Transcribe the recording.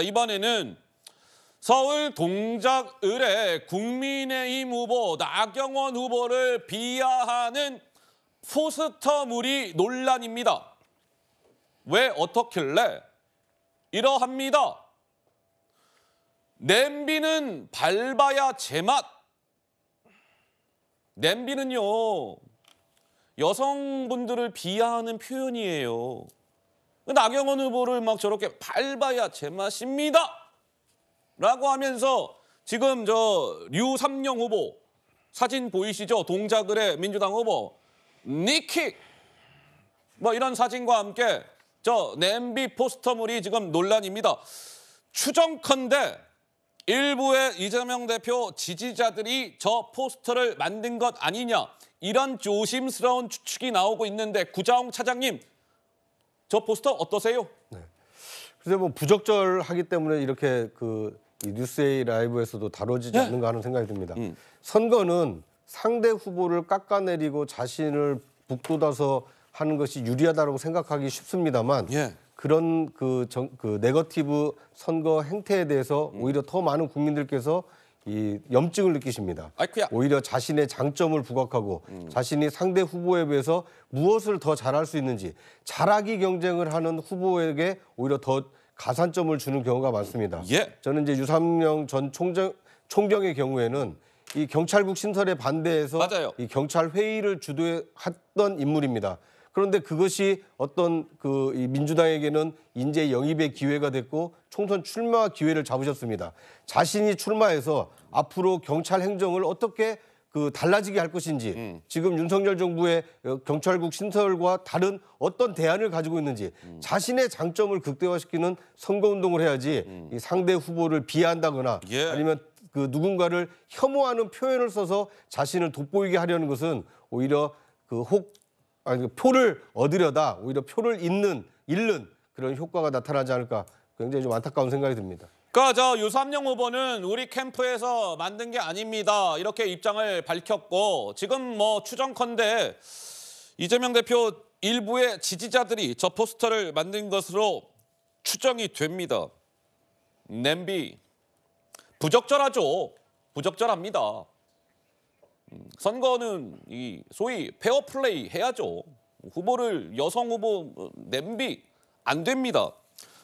자, 이번에는 서울 동작 을의 국민의힘 후보 나경원 후보를 비하하는 포스터물이 논란입니다. 왜 어떻길래? 이러합니다. 냄비는 밟아야 제맛. 냄비는요, 여성분들을 비하하는 표현이에요. 나경원 후보를 막 저렇게 밟아야 제맛입니다. 라고 하면서 지금 저 류삼영 후보 사진 보이시죠? 동작을 해 민주당 후보 니킥 뭐 이런 사진과 함께 저 냄비 포스터물이 지금 논란입니다. 추정컨대 일부의 이재명 대표 지지자들이 저 포스터를 만든 것 아니냐 이런 조심스러운 추측이 나오고 있는데 구자홍 차장님 저 포스터 어떠세요? 네. 그래뭐 부적절하기 때문에 이렇게 그 뉴스의 라이브에서도 다뤄지지 네. 않는가 하는 생각이 듭니다. 음. 선거는 상대 후보를 깎아내리고 자신을 북돋아서 하는 것이 유리하다고 생각하기 쉽습니다만 예. 그런 그, 정, 그 네거티브 선거 행태에 대해서 음. 오히려 더 많은 국민들께서 이 염증을 느끼십니다. 아이쿠야. 오히려 자신의 장점을 부각하고 자신이 상대 후보에 비해서 무엇을 더 잘할 수 있는지 잘하기 경쟁을 하는 후보에게 오히려 더 가산점을 주는 경우가 많습니다. 예. 저는 이제 유삼영 전총정 총경의 경우에는 이 경찰국 신설에 반대해서 맞아요. 이 경찰 회의를 주도했던 인물입니다. 그런데 그것이 어떤 그 민주당에게는 인재 영입의 기회가 됐고 총선 출마 기회를 잡으셨습니다. 자신이 출마해서 앞으로 경찰 행정을 어떻게 그 달라지게 할 것인지 음. 지금 윤석열 정부의 어, 경찰국 신설과 다른 어떤 대안을 가지고 있는지 음. 자신의 장점을 극대화시키는 선거운동을 해야지 음. 상대 후보를 비하한다거나 예. 아니면 그 누군가를 혐오하는 표현을 써서 자신을 돋보이게 하려는 것은 오히려 그혹 아니, 그 표를 얻으려다 오히려 표를 잇는 잃는 그런 효과가 나타나지 않을까 굉장히 좀 안타까운 생각이 듭니다. 그러니까 저 유삼영 후보는 우리 캠프에서 만든 게 아닙니다. 이렇게 입장을 밝혔고 지금 뭐 추정컨대 이재명 대표 일부의 지지자들이 저 포스터를 만든 것으로 추정이 됩니다. 냄비 부적절하죠. 부적절합니다. 음, 선거는 이 소위 페어플레이 해야죠. 후보를 여성 후보 어, 냄비 안 됩니다.